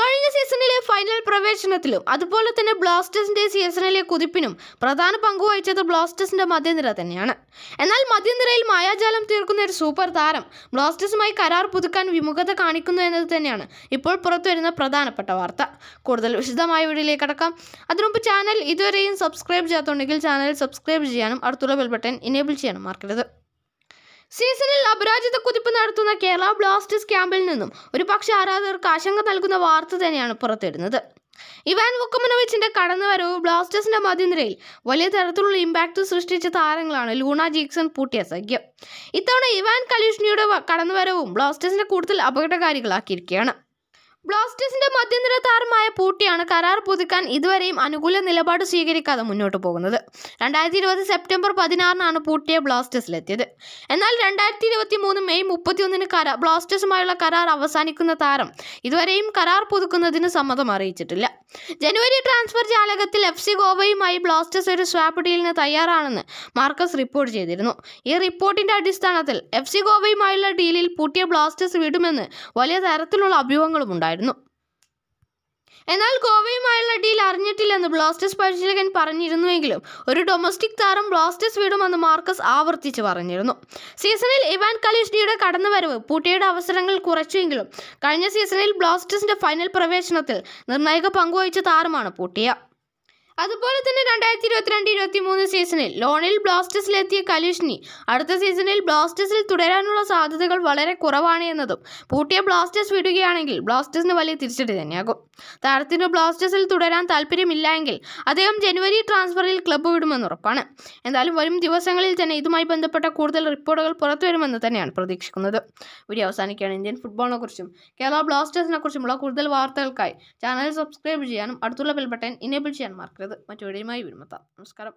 കഴിഞ്ഞ സീസണിലെ ഫൈനൽ പ്രവേശനത്തിലും അതുപോലെ തന്നെ ബ്ലാസ്റ്റേഴ്സിന്റെ സീസണിലെ കുതിപ്പിനും പ്രധാന പങ്കുവഹിച്ചത് വഹിച്ചത് ബ്ലാസ്റ്റേഴ്സിന്റെ മധ്യനിര തന്നെയാണ് എന്നാൽ മധ്യനിരയിൽ മായാജാലം തീർക്കുന്ന ഒരു സൂപ്പർ താരം ബ്ലാസ്റ്റേഴ്സുമായി കരാർ പുതുക്കാൻ വിമുഖത കാണിക്കുന്നു എന്നത് തന്നെയാണ് ഇപ്പോൾ പുറത്തുവരുന്ന പ്രധാനപ്പെട്ട വാർത്ത കൂടുതൽ വിശദമായ വീഡിയോയിലേക്ക് കടക്കാം അതിനുമുമ്പ് ചാനൽ ഇതുവരെയും സബ്സ്ക്രൈബ് ചെയ്യാത്തുണ്ടെങ്കിൽ ചാനൽ സബ്സ്ക്രൈബ് ചെയ്യാനും അടുത്തുള്ള ബെൽബട്ടൺ ഇനേബിൾ ചെയ്യാനും മറക്കരുത് സീസണിൽ അപരാജിത കുതിപ്പ് നടത്തുന്ന കേരള ബ്ലാസ്റ്റേഴ്സ് ക്യാമ്പിൽ നിന്നും ഒരു പക്ഷേ ആരാധകർക്ക് ആശങ്ക നൽകുന്ന വാർത്ത തന്നെയാണ് പുറത്തിടുന്നത് ഇവാൻ വുക്കുമനോവിച്ചിന്റെ കടന്നുവരവ് ബ്ലാസ്റ്റേഴ്സിന്റെ മധ്യനിരയിൽ വലിയ തരത്തിലുള്ള ഇമ്പാക്ട് സൃഷ്ടിച്ച താരങ്ങളാണ് ലൂണ ജീക്സൺ പൂട്ടിയ സഖ്യം ഇത്തവണ ഇവാൻ കലീഷ്നിയുടെ കടന്നുവരവും ബ്ലാസ്റ്റേഴ്സിന്റെ കൂടുതൽ അപകടകാരികളാക്കിയിരിക്കുകയാണ് ബ്ലാസ്റ്റേഴ്സിന്റെ മധ്യനിര താരമായ പൂട്ടിയാണ് കരാർ പുതുക്കാൻ ഇതുവരെയും അനുകൂല നിലപാട് സ്വീകരിക്കാതെ മുന്നോട്ട് പോകുന്നത് രണ്ടായിരത്തി ഇരുപത് സെപ്റ്റംബർ പതിനാറിനാണ് പൂട്ടിയെ ബ്ലാസ്റ്റേഴ്സിലെത്തിയത് എന്നാൽ രണ്ടായിരത്തി ഇരുപത്തി മൂന്ന് മെയ് മുപ്പത്തിയൊന്നിന് കരാർ ബ്ലാസ്റ്റേഴ്സുമായുള്ള കരാർ അവസാനിക്കുന്ന താരം ഇതുവരെയും കരാർ പുതുക്കുന്നതിന് സമ്മതം അറിയിച്ചിട്ടില്ല ജനുവരി ട്രാൻസ്ഫർ ജാലകത്തിൽ എഫ് സി ഗോവയുമായി ബ്ലാസ്റ്റേഴ്സ് ഒരു സ്വാപ്പ് ഡീലിന് തയ്യാറാണെന്ന് മാർക്കസ് റിപ്പോർട്ട് ചെയ്തിരുന്നു ഈ റിപ്പോർട്ടിന്റെ അടിസ്ഥാനത്തിൽ എഫ് സി ഗോവയുമായുള്ള ഡീലിൽ പൂട്ടിയ ബ്ലാസ്റ്റേഴ്സ് വിടുമെന്ന് വലിയ തരത്തിലുള്ള അഭ്യൂഹങ്ങളും ഉണ്ടായിരുന്നു ഉണ്ടായിരുന്നു എന്നാൽ ഗോവയുമായുള്ള ഡീൽ അറിഞ്ഞിട്ടില്ലെന്ന് ബ്ലാസ്റ്റേഴ്സ് പരിശീലകൻ പറഞ്ഞിരുന്നുവെങ്കിലും ഒരു ഡൊമസ്റ്റിക് താരം ബ്ലാസ്റ്റേഴ്സ് വിടുമെന്ന് മാർക്കസ് ആവർത്തിച്ച് പറഞ്ഞിരുന്നു സീസണിൽ ഇവാൻ കലീഷ്ഡിയുടെ കടന്നുവരവ് പൂട്ടിയുടെ അവസരങ്ങൾ കുറച്ചുവെങ്കിലും കഴിഞ്ഞ സീസണിൽ ബ്ലാസ്റ്റേഴ്സിന്റെ ഫൈനൽ പ്രവേശനത്തിൽ നിർണായക പങ്കുവഹിച്ച താരമാണ് പൂട്ടിയ അതുപോലെ തന്നെ രണ്ടായിരത്തി ഇരുപത്തിരണ്ട് ഇരുപത്തി മൂന്ന് സീസണിൽ ലോണിൽ ബ്ലാസ്റ്റേഴ്സിലെത്തിയ കലുഷ്നി അടുത്ത സീസണിൽ ബ്ലാസ്റ്റേഴ്സിൽ തുടരാനുള്ള സാധ്യതകൾ വളരെ കുറവാണ് എന്നതും പൂട്ടിയ ബ്ലാസ്റ്റേഴ്സ് വിടുകയാണെങ്കിൽ ബ്ലാസ്റ്റേഴ്സിന് വലിയ തിരിച്ചടി തന്നെയാകും താരത്തിന് ബ്ലാസ്റ്റേഴ്സിൽ തുടരാൻ താല്പര്യമില്ല എങ്കിൽ അദ്ദേഹം ജനുവരി ട്രാൻസ്ഫറിൽ ക്ലബ്ബ് വിടുമെന്ന് ഉറപ്പാണ് എന്തായാലും വരും ദിവസങ്ങളിൽ തന്നെ ഇതുമായി ബന്ധപ്പെട്ട കൂടുതൽ റിപ്പോർട്ടുകൾ പുറത്തു വരുമെന്ന് തന്നെയാണ് പ്രതീക്ഷിക്കുന്നത് വീഡിയോ അവസാനിക്കുകയാണ് ഇന്ത്യൻ ഫുട്ബോളിനെക്കുറിച്ചും കേരള കുറിച്ചുമുള്ള കൂടുതൽ വാർത്തകൾക്കായി ചാനൽ സബ്സ്ക്രൈബ് ചെയ്യാനും അടുത്തുള്ള ബെൽ ബട്ടൺ ഇനേബിൾ ചെയ്യാൻ മറക്കരുത് മറക്കരുത് മറ്റൊരു വീഡിയോയുമായി വീണ്ടും നമസ്കാരം